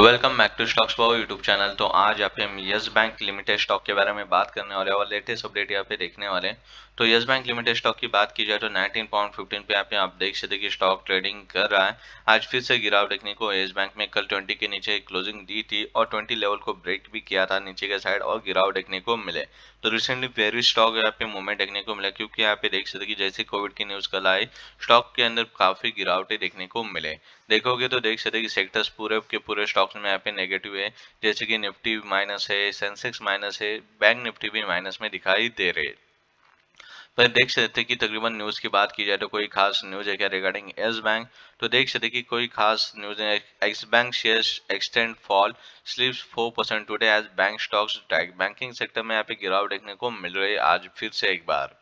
welcome back to stocks power YouTube channel तो आज आप हम यस बैंक लिमिटेड स्टॉक के बारे में बात करने वाले और लेटेस्ट अपडेट यहाँ पे देखने वाले हैं तो यस बैंक लिमिटेड स्टॉक की बात की जाए तो 19.15 पॉइंट फिफ्टीन पे यहाँ पे आप देख सकते कि स्टॉक ट्रेडिंग कर रहा है आज फिर से गिराव देखने को यस बैंक में कल ट्वेंटी के नीचे क्लोजिंग दी थी और ट्वेंटी लेवल को ब्रेक भी किया था नीचे के साइड और गिराव देखने को मिले तो रिसेंटली वेरी स्टॉक यहाँ पे मूवमेंट देखने को मिला क्योंकि यहाँ पे देख सकते कि जैसे कोविड की न्यूज कल आई स्टॉक के अंदर काफी गिरावटें देखने को मिले देखोगे तो देख सकते कि सेक्टर्स पूरे के पूरे स्टॉक्स में यहाँ पे नेगेटिव है जैसे कि निफ्टी माइनस है सेंसेक्स माइनस है बैंक निफ्टी भी माइनस में दिखाई दे रहे हैं पर देख सकते हैं कि तकरीबन न्यूज़ की बात की जाए तो कोई खास न्यूज़ है क्या रिगार्डिंग एस बैंक तो देख सकते हैं कि कोई खास न्यूज़ है X bank share extend fall slips four percent today as bank stocks banking sector में यहाँ पे गिरावट देखने को मिल रही है आज फिर से एक बार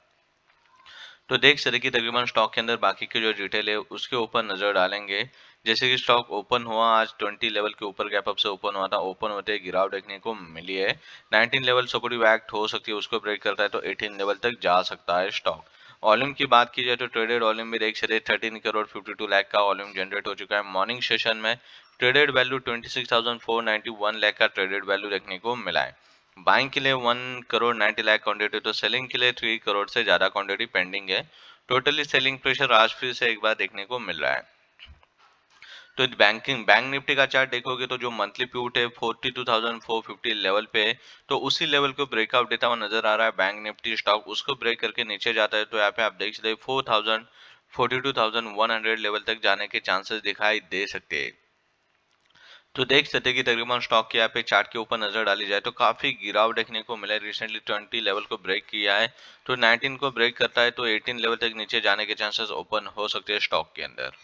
तो देख सकते कि तकरीबन स्टॉक के अंदर बाकी के जो रिटेल है उसके ऊपर नज़र डालेंगे जैसे कि स्टॉक ओपन हुआ आज 20 लेवल के ऊपर गैप अप से ओपन हुआ था ओपन होते गिराव देखने को मिली है 19 लेवल सपोर्टिव एक्ट हो सकती है उसको ब्रेक करता है तो 18 लेवल तक जा सकता है स्टॉक वॉल्यूम की बात की जाए तो ट्रेडेड वॉल्यूम भी देख सकते थर्टीन करोड़ फिफ्टी टू का वॉल्यूम जनरेट हो चुका है मॉर्निंग सेशन में traded value twenty six one का ट्रेडेड वैल्यू देखने को मिला है बाइंग के लिए one crore ninety lakh quantity तो सेलिंग के लिए थ्री करोड़ से ज़्यादा क्वांटिटी पेंडिंग है टोटली सेलिंग प्रेशर आज फिर से एक बार देखने को मिल रहा है तो बैंकिंग बैंक निफ्टी का चार्ट देखोगे तो जो मंथली प्यूट है forty two thousand four fifty level पे तो उसी लेवल को ब्रेकआउट देता हुआ नजर आ रहा है बैंक निफ्टी स्टॉक उसको ब्रेक करके नीचे जाता है तो यहाँ पे आप देख सकते four thousand forty two thousand one hundred level तक जाने के चांसेस दिखाई दे सकते हैं तो देख सकते हैं कि तकरीबन स्टॉक के यहाँ पे चार्ट के ऊपर नजर डाली जाए तो काफी गिराव देखने को मिला है रिसेंटली ट्वेंटी लेवल को ब्रेक किया है तो नाइनटीन को ब्रेक करता है तो एटीन लेवल तक नीचे जाने के चांसेस ओपन हो सकते हैं स्टॉक के अंदर